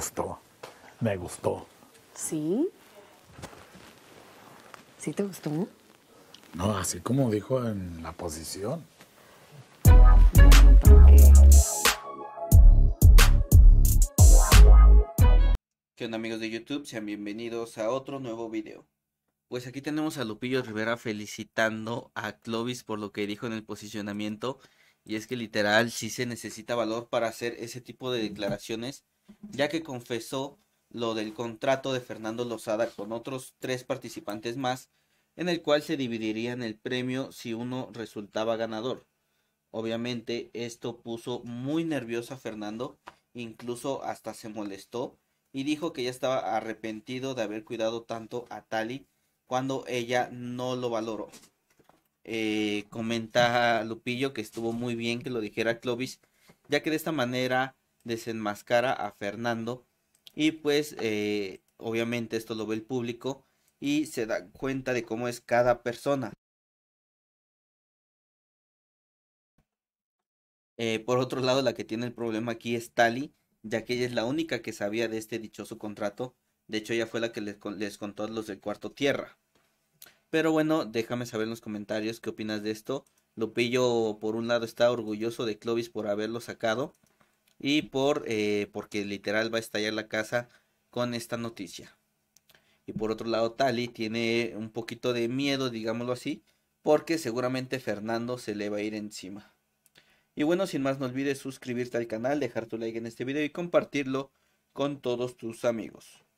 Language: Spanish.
gustó. Me gustó. ¿Sí? ¿Sí te gustó? No, así como dijo en la posición. ¿Qué onda amigos de YouTube? Sean bienvenidos a otro nuevo video. Pues aquí tenemos a Lupillo Rivera felicitando a Clovis por lo que dijo en el posicionamiento. Y es que literal sí se necesita valor para hacer ese tipo de declaraciones ya que confesó lo del contrato de Fernando Lozada con otros tres participantes más, en el cual se dividirían el premio si uno resultaba ganador. Obviamente esto puso muy nervioso a Fernando, incluso hasta se molestó y dijo que ya estaba arrepentido de haber cuidado tanto a Tali cuando ella no lo valoró. Eh, comenta Lupillo que estuvo muy bien que lo dijera Clovis, ya que de esta manera desenmascara a Fernando y pues eh, obviamente esto lo ve el público y se da cuenta de cómo es cada persona. Eh, por otro lado, la que tiene el problema aquí es Tali, ya que ella es la única que sabía de este dichoso contrato. De hecho, ella fue la que les, les contó a los del cuarto tierra. Pero bueno, déjame saber en los comentarios qué opinas de esto. Lupillo, por un lado, está orgulloso de Clovis por haberlo sacado y por eh, porque literal va a estallar la casa con esta noticia. Y por otro lado, Tali tiene un poquito de miedo, digámoslo así, porque seguramente Fernando se le va a ir encima. Y bueno, sin más, no olvides suscribirte al canal, dejar tu like en este video y compartirlo con todos tus amigos.